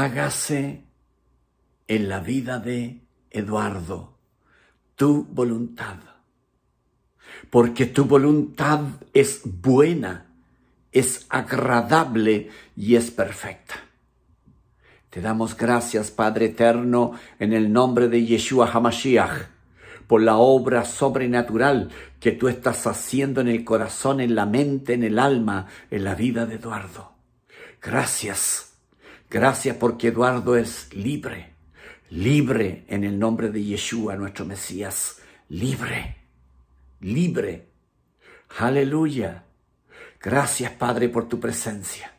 hágase en la vida de Eduardo tu voluntad, porque tu voluntad es buena, es agradable y es perfecta. Te damos gracias, Padre Eterno, en el nombre de Yeshua Hamashiach, por la obra sobrenatural que tú estás haciendo en el corazón, en la mente, en el alma, en la vida de Eduardo. Gracias Gracias porque Eduardo es libre, libre en el nombre de Yeshua, nuestro Mesías, libre, libre. Aleluya. Gracias Padre por tu presencia.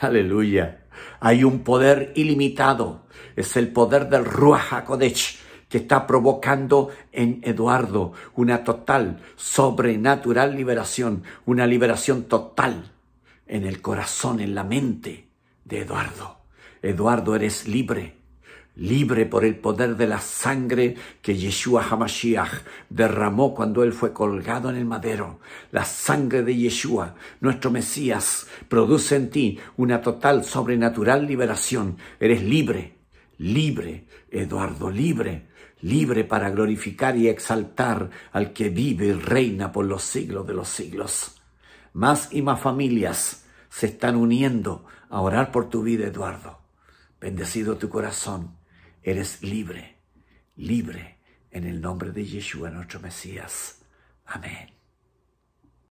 Aleluya. Hay un poder ilimitado. Es el poder del Ruach HaKodesh que está provocando en Eduardo una total, sobrenatural liberación, una liberación total en el corazón, en la mente, de Eduardo. Eduardo, eres libre, libre por el poder de la sangre que Yeshua Hamashiach derramó cuando él fue colgado en el madero. La sangre de Yeshua, nuestro Mesías, produce en ti una total sobrenatural liberación. Eres libre, libre, Eduardo, libre, libre para glorificar y exaltar al que vive y reina por los siglos de los siglos. Más y más familias se están uniendo a orar por tu vida, Eduardo. Bendecido tu corazón. Eres libre, libre en el nombre de Yeshua, nuestro Mesías. Amén.